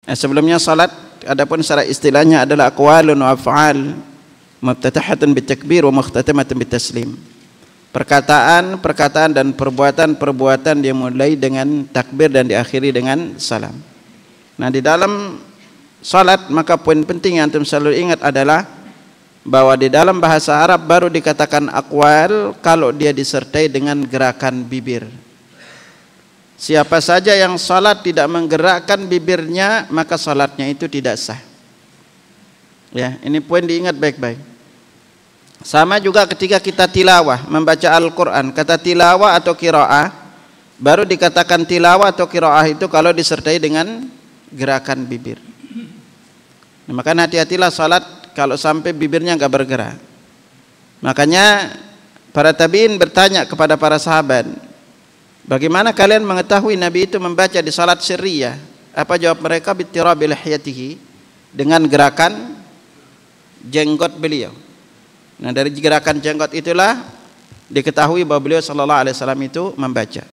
Nah, sebelumnya salat adapun secara istilahnya adalah aqwalun wa af'al mubtatahatun bitakbir wa mukhtatamatun bitaslim. Perkataan, perkataan dan perbuatan-perbuatan dimulai dengan takbir dan diakhiri dengan salam. Nah, di dalam salat maka poin penting yang antum selalu ingat adalah bahwa di dalam bahasa Arab baru dikatakan akwal kalau dia disertai dengan gerakan bibir. Siapa saja yang salat tidak menggerakkan bibirnya maka salatnya itu tidak sah. Ya, ini poin diingat baik-baik. Sama juga ketika kita tilawah membaca Al-Qur'an, kata tilawah atau qiraah baru dikatakan tilawah atau qiraah itu kalau disertai dengan gerakan bibir. Nah, maka hati-hatilah salat kalau sampai bibirnya enggak bergerak. Makanya para tabi'in bertanya kepada para sahabat, Bagaimana kalian mengetahui Nabi itu membaca di salat sirriyah? Apa jawab mereka? Bittirabi lihiyatihi dengan gerakan jenggot beliau. Nah, dari gerakan jenggot itulah diketahui bahwa beliau sallallahu alaihi wasallam itu membaca.